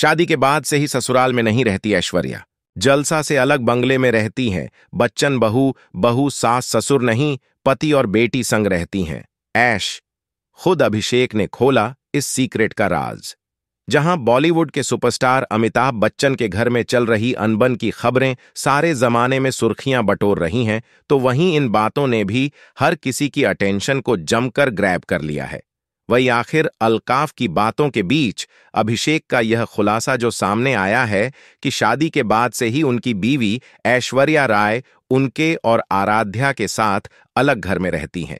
शादी के बाद से ही ससुराल में नहीं रहती ऐश्वर्या जलसा से अलग बंगले में रहती हैं बच्चन बहू बहू सास ससुर नहीं पति और बेटी संग रहती हैं ऐश खुद अभिषेक ने खोला इस सीक्रेट का राज जहां बॉलीवुड के सुपरस्टार अमिताभ बच्चन के घर में चल रही अनबन की खबरें सारे जमाने में सुर्खियां बटोर रही हैं तो वहीं इन बातों ने भी हर किसी की अटेंशन को जमकर ग्रैब कर लिया है वही आखिर अलकाफ की बातों के बीच अभिषेक का यह खुलासा जो सामने आया है कि शादी के बाद से ही उनकी बीवी ऐश्वर्या राय उनके और आराध्या के साथ अलग घर में रहती हैं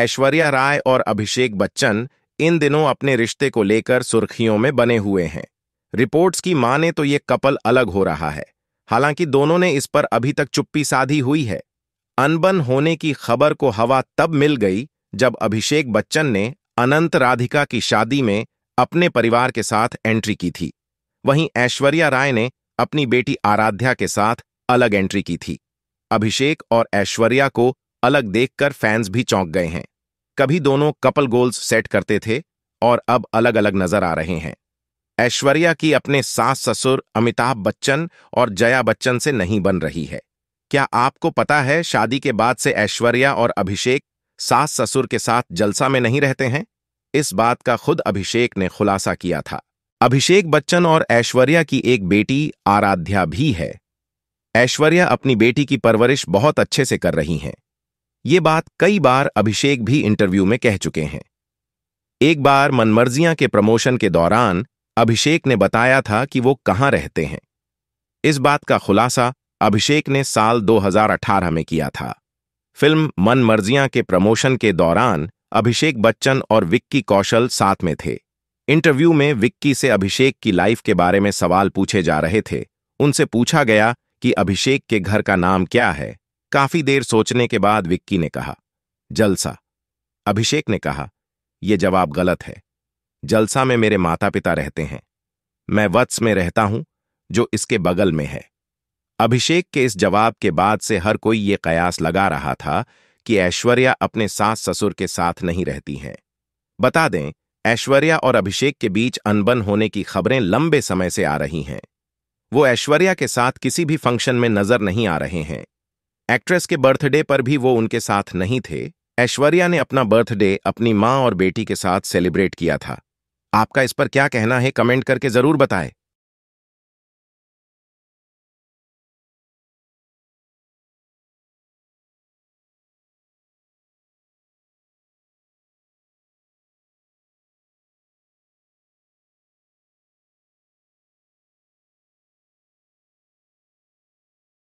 ऐश्वर्या राय और अभिषेक बच्चन इन दिनों अपने रिश्ते को लेकर सुर्खियों में बने हुए हैं रिपोर्ट्स की माने तो ये कपल अलग हो रहा है हालांकि दोनों ने इस पर अभी तक चुप्पी साधी हुई है अनबन होने की खबर को हवा तब मिल गई जब अभिषेक बच्चन ने अनंत राधिका की शादी में अपने परिवार के साथ एंट्री की थी वहीं ऐश्वर्या राय ने अपनी बेटी आराध्या के साथ अलग एंट्री की थी अभिषेक और ऐश्वर्या को अलग देखकर फैंस भी चौंक गए हैं कभी दोनों कपल गोल्स सेट करते थे और अब अलग अलग नजर आ रहे हैं ऐश्वर्या की अपने सास ससुर अमिताभ बच्चन और जया बच्चन से नहीं बन रही है क्या आपको पता है शादी के बाद से ऐश्वर्या और अभिषेक सास ससुर के साथ जलसा में नहीं रहते हैं इस बात का खुद अभिषेक ने खुलासा किया था अभिषेक बच्चन और ऐश्वर्या की एक बेटी आराध्या भी है ऐश्वर्या अपनी बेटी की परवरिश बहुत अच्छे से कर रही हैं ये बात कई बार अभिषेक भी इंटरव्यू में कह चुके हैं एक बार मनमर्जियां के प्रमोशन के दौरान अभिषेक ने बताया था कि वो कहां रहते हैं इस बात का खुलासा अभिषेक ने साल 2018 में किया था फिल्म मन मर्जियां के प्रमोशन के दौरान अभिषेक बच्चन और विक्की कौशल साथ में थे इंटरव्यू में विक्की से अभिषेक की लाइफ के बारे में सवाल पूछे जा रहे थे उनसे पूछा गया कि अभिषेक के घर का नाम क्या है काफी देर सोचने के बाद विक्की ने कहा जलसा अभिषेक ने कहा यह जवाब गलत है जलसा में मेरे माता पिता रहते हैं मैं वत्स में रहता हूं जो इसके बगल में है अभिषेक के इस जवाब के बाद से हर कोई ये कयास लगा रहा था कि ऐश्वर्या अपने सास ससुर के साथ नहीं रहती हैं बता दें ऐश्वर्या और अभिषेक के बीच अनबन होने की खबरें लंबे समय से आ रही हैं वो ऐश्वर्या के साथ किसी भी फंक्शन में नजर नहीं आ रहे हैं एक्ट्रेस के बर्थडे पर भी वो उनके साथ नहीं थे ऐश्वर्या ने अपना बर्थडे अपनी माँ और बेटी के साथ सेलिब्रेट किया था आपका इस पर क्या कहना है कमेंट करके जरूर बताएं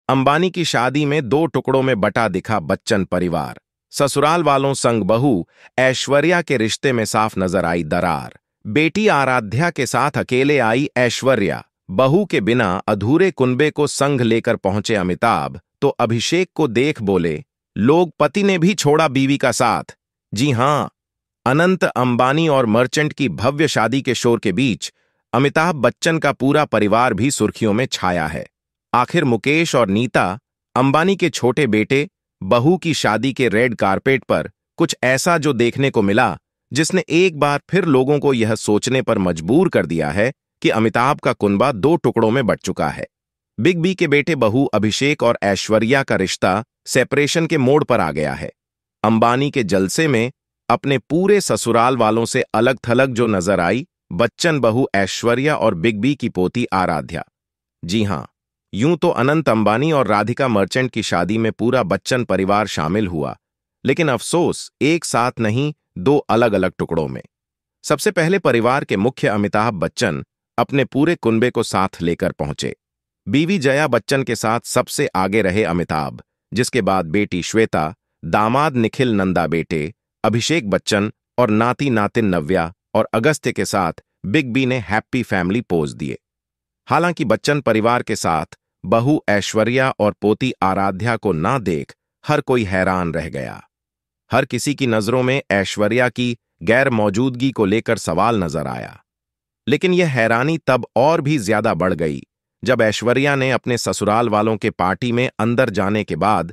अंबानी की शादी में दो टुकड़ों में बटा दिखा बच्चन परिवार ससुराल वालों संग बहू ऐश्वर्या के रिश्ते में साफ नजर आई दरार बेटी आराध्या के साथ अकेले आई ऐश्वर्या बहू के बिना अधूरे कुंबे को संग लेकर पहुंचे अमिताभ तो अभिषेक को देख बोले लोग पति ने भी छोड़ा बीवी का साथ जी हां अनंत अंबानी और मर्चेंट की भव्य शादी के शोर के बीच अमिताभ बच्चन का पूरा परिवार भी सुर्खियों में छाया है आखिर मुकेश और नीता अंबानी के छोटे बेटे बहू की शादी के रेड कारपेट पर कुछ ऐसा जो देखने को मिला जिसने एक बार फिर लोगों को यह सोचने पर मजबूर कर दिया है कि अमिताभ का कुनबा दो टुकड़ों में बट चुका है बिग बी के बेटे बहू अभिषेक और ऐश्वर्या का रिश्ता सेपरेशन के मोड़ पर आ गया है अंबानी के जलसे में अपने पूरे ससुराल वालों से अलग थलग जो नजर आई बच्चन बहू ऐश्वर्या और बिग बी की पोती आराध्या जी हां यूं तो अनंत अंबानी और राधिका मर्चेंट की शादी में पूरा बच्चन परिवार शामिल हुआ लेकिन अफसोस एक साथ नहीं दो अलग अलग टुकड़ों में सबसे पहले परिवार के मुख्य अमिताभ बच्चन अपने पूरे कुंबे को साथ लेकर पहुंचे बीवी जया बच्चन के साथ सबसे आगे रहे अमिताभ जिसके बाद बेटी श्वेता दामाद निखिल नंदा बेटे अभिषेक बच्चन और नाती नातिन नव्या और अगस्त्य के साथ बिग बी ने हैप्पी फैमिली पोज दिए हालांकि बच्चन परिवार के साथ बहु ऐश्वर्या और पोती आराध्या को ना देख हर कोई हैरान रह गया हर किसी की नजरों में ऐश्वर्या की गैर मौजूदगी को लेकर सवाल नजर आया लेकिन यह हैरानी तब और भी ज्यादा बढ़ गई जब ऐश्वर्या ने अपने ससुराल वालों के पार्टी में अंदर जाने के बाद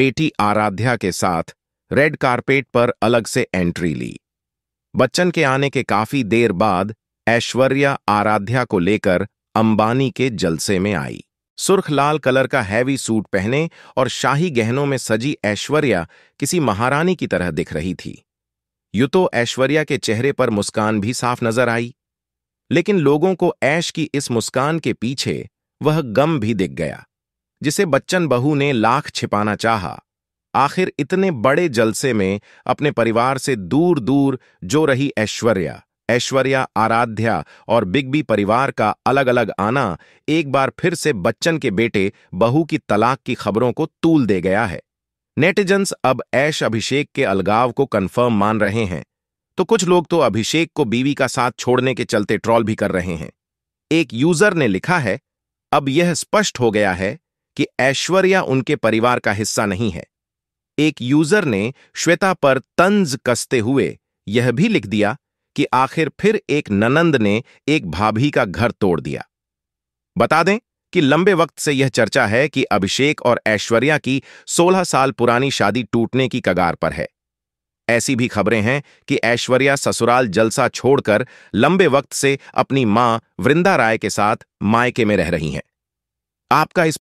बेटी आराध्या के साथ रेड कारपेट पर अलग से एंट्री ली बच्चन के आने के काफी देर बाद ऐश्वर्या आराध्या को लेकर अंबानी के जलसे में आई सुर्ख लाल कलर का हैवी सूट पहने और शाही गहनों में सजी ऐश्वर्या किसी महारानी की तरह दिख रही थी यू तो ऐश्वर्या के चेहरे पर मुस्कान भी साफ नजर आई लेकिन लोगों को ऐश की इस मुस्कान के पीछे वह गम भी दिख गया जिसे बच्चन बहू ने लाख छिपाना चाहा आखिर इतने बड़े जलसे में अपने परिवार से दूर दूर जो रही ऐश्वर्या ऐश्वर्या आराध्या और बिग बी परिवार का अलग अलग आना एक बार फिर से बच्चन के बेटे बहू की तलाक की खबरों को तूल दे गया है नेटिजन्स अब ऐश अभिषेक के अलगाव को कन्फर्म मान रहे हैं तो कुछ लोग तो अभिषेक को बीवी का साथ छोड़ने के चलते ट्रॉल भी कर रहे हैं एक यूजर ने लिखा है अब यह स्पष्ट हो गया है कि ऐश्वर्या उनके परिवार का हिस्सा नहीं है एक यूजर ने श्वेता पर तंज कसते हुए यह भी लिख दिया कि आखिर फिर एक ननंद ने एक भाभी का घर तोड़ दिया बता दें कि लंबे वक्त से यह चर्चा है कि अभिषेक और ऐश्वर्या की 16 साल पुरानी शादी टूटने की कगार पर है ऐसी भी खबरें हैं कि ऐश्वर्या ससुराल जलसा छोड़कर लंबे वक्त से अपनी मां वृंदा राय के साथ मायके में रह रही हैं आपका इस